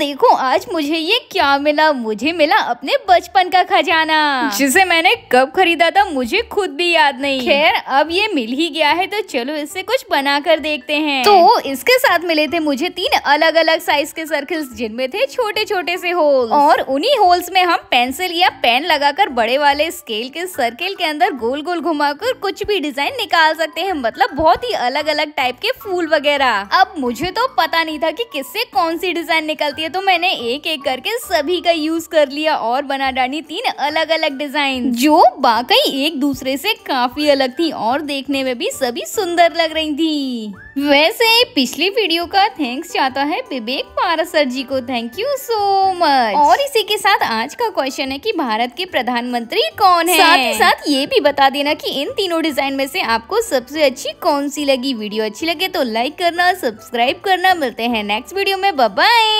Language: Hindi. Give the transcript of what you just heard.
देखो आज मुझे ये क्या मिला मुझे मिला अपने बचपन का खजाना जिसे मैंने कब खरीदा था मुझे खुद भी याद नहीं खैर अब ये मिल ही गया है तो चलो इससे कुछ बना कर देखते हैं तो इसके साथ मिले थे मुझे तीन अलग अलग साइज के सर्कल्स जिनमें थे छोटे छोटे से होल और उन्ही होल्स में हम पेंसिल या पेन लगाकर बड़े वाले स्केल के सर्किल के अंदर गोल गोल घुमाकर कुछ भी डिजाइन निकाल सकते हैं मतलब बहुत ही अलग अलग टाइप के फूल वगैरह अब मुझे तो पता नहीं था कि किससे कौन सी डिजाइन निकलती है तो मैंने एक एक करके सभी का यूज कर लिया और बना डाली तीन अलग अलग डिजाइन जो बाकई एक दूसरे से काफी अलग थी और देखने में भी सभी सुंदर लग रही थी वैसे पिछली वीडियो का थैंक्स चाहता है विवेक पारासर जी को थैंक यू सो मच और इसी के साथ आज का क्वेश्चन है कि भारत के प्रधानमंत्री कौन है साथ ही साथ ये भी बता देना कि इन तीनों डिजाइन में से आपको सबसे अच्छी कौन सी लगी वीडियो अच्छी लगे तो लाइक करना सब्सक्राइब करना मिलते हैं नेक्स्ट वीडियो में बाय